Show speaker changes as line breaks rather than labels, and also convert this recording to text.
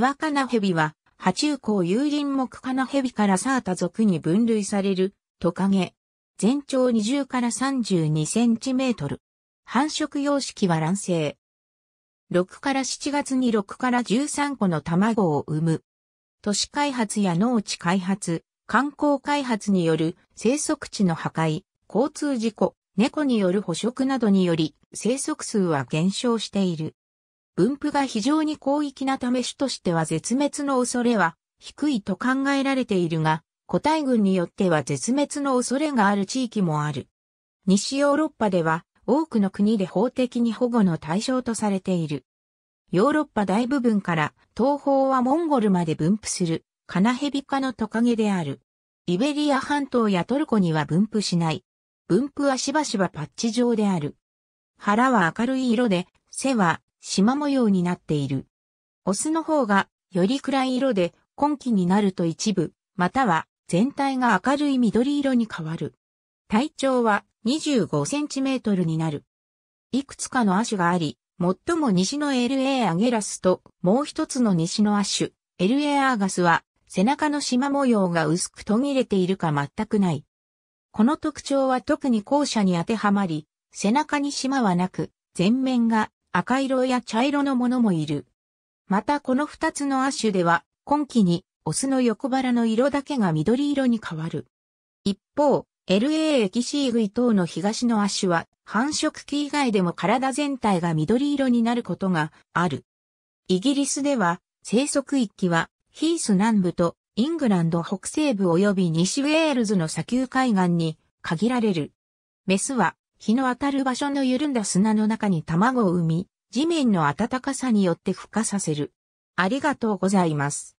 ワカナヘビは、爬虫港有林木カナヘビからサータ族に分類されるトカゲ。全長20から32センチメートル。繁殖様式は卵生。6から7月に6から13個の卵を産む。都市開発や農地開発、観光開発による生息地の破壊、交通事故、猫による捕食などにより生息数は減少している。分布が非常に広域なため種としては絶滅の恐れは低いと考えられているが、個体群によっては絶滅の恐れがある地域もある。西ヨーロッパでは多くの国で法的に保護の対象とされている。ヨーロッパ大部分から東方はモンゴルまで分布するカナヘビ科のトカゲである。イベリア半島やトルコには分布しない。分布はしばしばパッチ状である。腹は明るい色で、背は縞模様になっている。オスの方がより暗い色で今季になると一部、または全体が明るい緑色に変わる。体長は25センチメートルになる。いくつかの亜種があり、最も西の LA アゲラスともう一つの西の亜種、LA アーガスは背中の縞模様が薄く途切れているか全くない。この特徴は特に後者に当てはまり、背中に縞はなく、前面が赤色や茶色のものもいる。またこの二つの亜種では、今季にオスの横腹の色だけが緑色に変わる。一方、LA エキシーグイ等の東の亜種は、繁殖期以外でも体全体が緑色になることがある。イギリスでは、生息域は、ヒース南部とイングランド北西部及び西ウェールズの砂丘海岸に限られる。メスは日の当たる場所の緩んだ砂の中に卵を産み、地面の暖かさによって孵化させる。ありがとうございます。